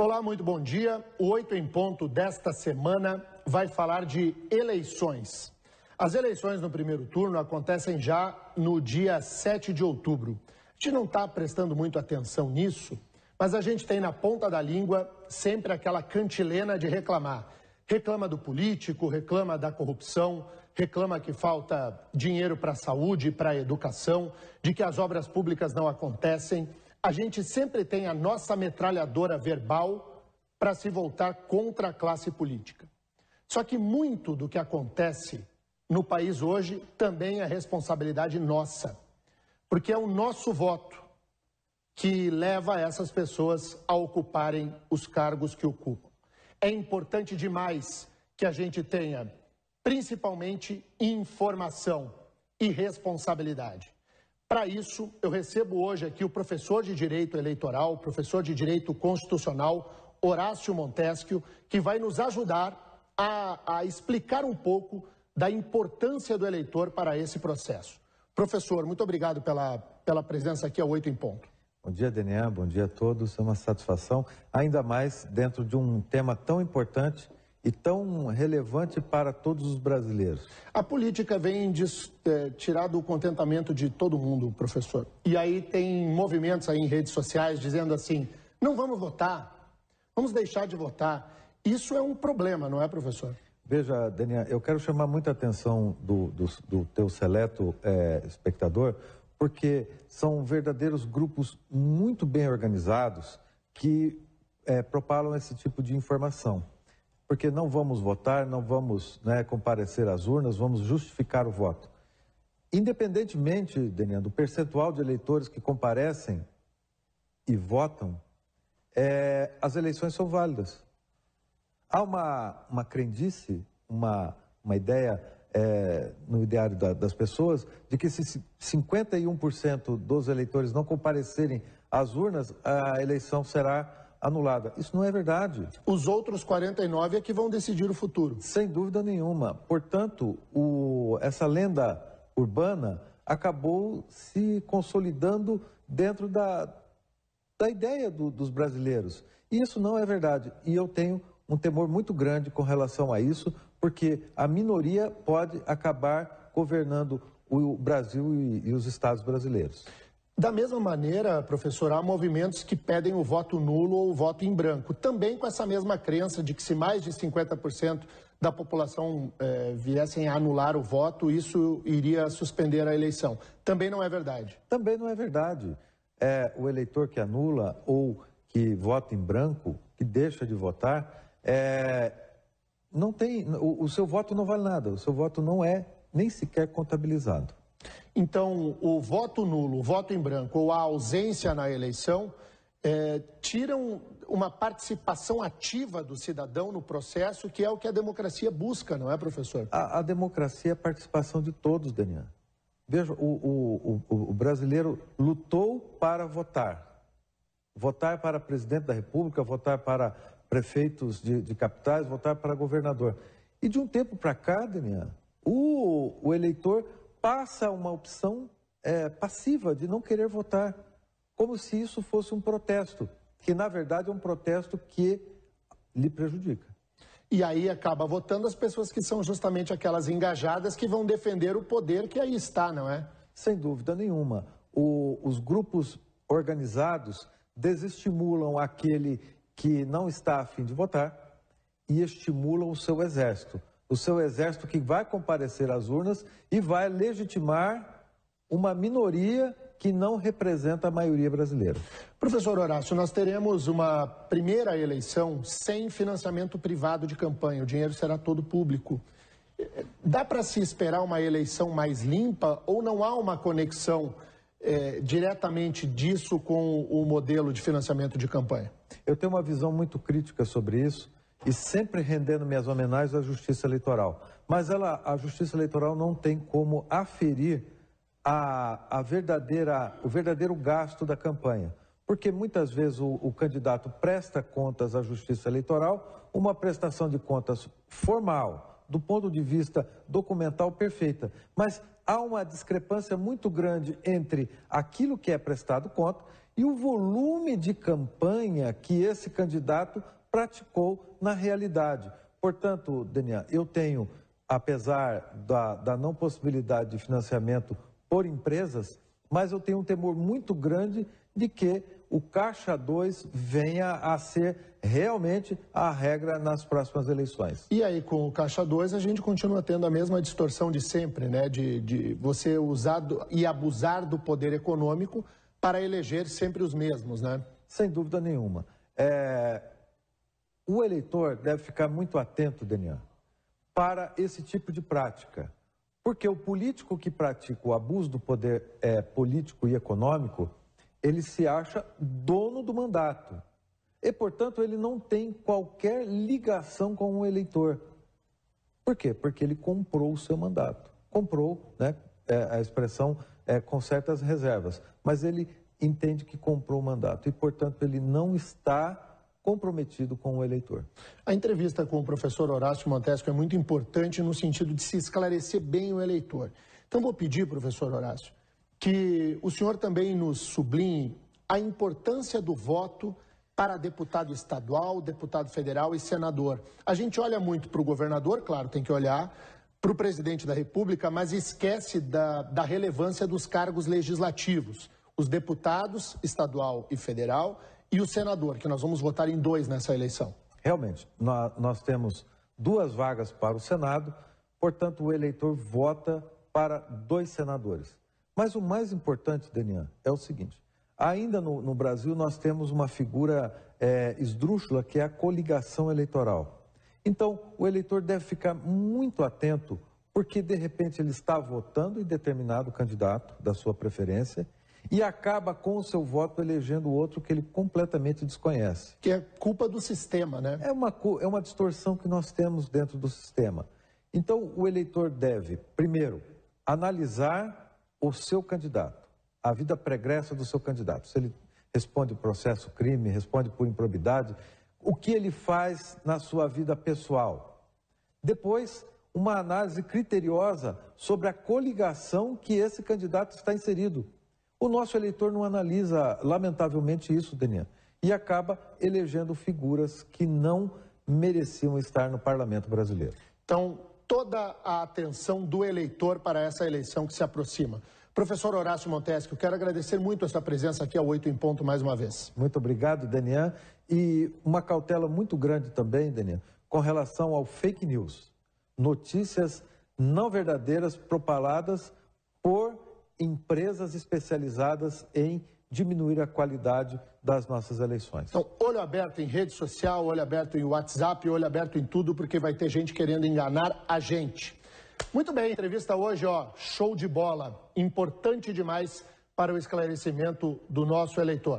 Olá, muito bom dia. O Oito em ponto desta semana vai falar de eleições. As eleições no primeiro turno acontecem já no dia 7 de outubro. A gente não está prestando muito atenção nisso, mas a gente tem na ponta da língua sempre aquela cantilena de reclamar. Reclama do político, reclama da corrupção, reclama que falta dinheiro para a saúde, para a educação, de que as obras públicas não acontecem a gente sempre tem a nossa metralhadora verbal para se voltar contra a classe política. Só que muito do que acontece no país hoje também é responsabilidade nossa, porque é o nosso voto que leva essas pessoas a ocuparem os cargos que ocupam. É importante demais que a gente tenha, principalmente, informação e responsabilidade. Para isso, eu recebo hoje aqui o professor de Direito Eleitoral, professor de Direito Constitucional, Horácio Montesquio, que vai nos ajudar a, a explicar um pouco da importância do eleitor para esse processo. Professor, muito obrigado pela, pela presença aqui ao é Oito em Ponto. Bom dia, Daniel. Bom dia a todos. É uma satisfação, ainda mais dentro de um tema tão importante e tão relevante para todos os brasileiros? A política vem de, é, tirar do contentamento de todo mundo, professor. E aí tem movimentos aí em redes sociais dizendo assim: não vamos votar, vamos deixar de votar. Isso é um problema, não é, professor? Veja, Daniel, eu quero chamar muita atenção do, do, do teu seleto é, espectador, porque são verdadeiros grupos muito bem organizados que é, propalam esse tipo de informação porque não vamos votar, não vamos né, comparecer às urnas, vamos justificar o voto. Independentemente, Denian, do percentual de eleitores que comparecem e votam, é, as eleições são válidas. Há uma, uma crendice, uma, uma ideia é, no ideário da, das pessoas de que se 51% dos eleitores não comparecerem às urnas, a eleição será anulada. Isso não é verdade. Os outros 49 é que vão decidir o futuro. Sem dúvida nenhuma. Portanto, o, essa lenda urbana acabou se consolidando dentro da, da ideia do, dos brasileiros. E isso não é verdade. E eu tenho um temor muito grande com relação a isso, porque a minoria pode acabar governando o Brasil e, e os estados brasileiros. Da mesma maneira, professor, há movimentos que pedem o voto nulo ou o voto em branco, também com essa mesma crença de que se mais de 50% da população eh, viessem a anular o voto, isso iria suspender a eleição. Também não é verdade. Também não é verdade. É, o eleitor que anula ou que vota em branco, que deixa de votar, é, não tem, o, o seu voto não vale nada, o seu voto não é nem sequer contabilizado. Então, o voto nulo, o voto em branco ou a ausência na eleição é, tiram uma participação ativa do cidadão no processo, que é o que a democracia busca, não é, professor? A, a democracia é a participação de todos, Daniel. Veja, o, o, o, o brasileiro lutou para votar. Votar para presidente da República, votar para prefeitos de, de capitais, votar para governador. E de um tempo para cá, Daniel, o, o eleitor passa uma opção é, passiva de não querer votar, como se isso fosse um protesto, que na verdade é um protesto que lhe prejudica. E aí acaba votando as pessoas que são justamente aquelas engajadas que vão defender o poder que aí está, não é? Sem dúvida nenhuma. O, os grupos organizados desestimulam aquele que não está a fim de votar e estimulam o seu exército o seu exército que vai comparecer às urnas e vai legitimar uma minoria que não representa a maioria brasileira. Professor Horácio, nós teremos uma primeira eleição sem financiamento privado de campanha, o dinheiro será todo público. Dá para se esperar uma eleição mais limpa ou não há uma conexão é, diretamente disso com o modelo de financiamento de campanha? Eu tenho uma visão muito crítica sobre isso e sempre rendendo minhas homenagens à Justiça Eleitoral. Mas ela, a Justiça Eleitoral não tem como aferir a, a verdadeira, o verdadeiro gasto da campanha. Porque muitas vezes o, o candidato presta contas à Justiça Eleitoral, uma prestação de contas formal, do ponto de vista documental perfeita. Mas há uma discrepância muito grande entre aquilo que é prestado conta e o volume de campanha que esse candidato praticou na realidade. Portanto, Denian, eu tenho, apesar da, da não possibilidade de financiamento por empresas, mas eu tenho um temor muito grande de que o Caixa 2 venha a ser realmente a regra nas próximas eleições. E aí, com o Caixa 2, a gente continua tendo a mesma distorção de sempre, né? De, de você usar e abusar do poder econômico para eleger sempre os mesmos, né? Sem dúvida nenhuma. É, o eleitor deve ficar muito atento, Denian, para esse tipo de prática. Porque o político que pratica o abuso do poder é, político e econômico, ele se acha dono do mandato. E, portanto, ele não tem qualquer ligação com o eleitor. Por quê? Porque ele comprou o seu mandato. Comprou, né, é, a expressão é, com certas reservas. Mas ele entende que comprou o mandato e, portanto, ele não está comprometido com o eleitor. A entrevista com o professor Horácio Montesco é muito importante no sentido de se esclarecer bem o eleitor. Então vou pedir, professor Horácio, que o senhor também nos sublinhe a importância do voto para deputado estadual, deputado federal e senador. A gente olha muito para o governador, claro, tem que olhar, para o presidente da República, mas esquece da, da relevância dos cargos legislativos. Os deputados estadual e federal e o senador, que nós vamos votar em dois nessa eleição. Realmente, nós temos duas vagas para o Senado, portanto, o eleitor vota para dois senadores. Mas o mais importante, Denian, é o seguinte: ainda no, no Brasil nós temos uma figura é, esdrúxula que é a coligação eleitoral. Então, o eleitor deve ficar muito atento, porque de repente ele está votando em determinado candidato da sua preferência e acaba com o seu voto elegendo outro que ele completamente desconhece. Que é culpa do sistema, né? É uma, é uma distorção que nós temos dentro do sistema. Então, o eleitor deve, primeiro, analisar o seu candidato, a vida pregressa do seu candidato. Se ele responde processo crime, responde por improbidade, o que ele faz na sua vida pessoal. Depois, uma análise criteriosa sobre a coligação que esse candidato está inserido o nosso eleitor não analisa, lamentavelmente, isso, Denian, e acaba elegendo figuras que não mereciam estar no parlamento brasileiro. Então, toda a atenção do eleitor para essa eleição que se aproxima. Professor Horácio Montesco, quero agradecer muito a sua presença aqui ao oito em Ponto mais uma vez. Muito obrigado, Daniel. E uma cautela muito grande também, Daniel, com relação ao fake news. Notícias não verdadeiras propaladas por empresas especializadas em diminuir a qualidade das nossas eleições. Então, olho aberto em rede social, olho aberto em WhatsApp, olho aberto em tudo, porque vai ter gente querendo enganar a gente. Muito bem, entrevista hoje, ó, show de bola, importante demais para o esclarecimento do nosso eleitor.